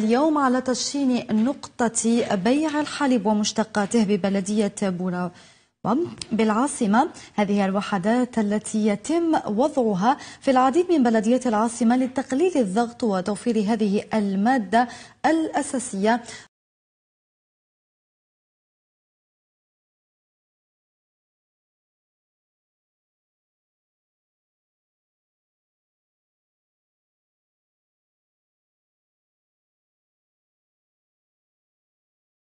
اليوم على تشييد نقطة بيع الحليب ومشتقاته ببلدية بورا بالعاصمة هذه الوحدات التي يتم وضعها في العديد من بلديات العاصمة لتقليل الضغط وتوفير هذه المادة الأساسية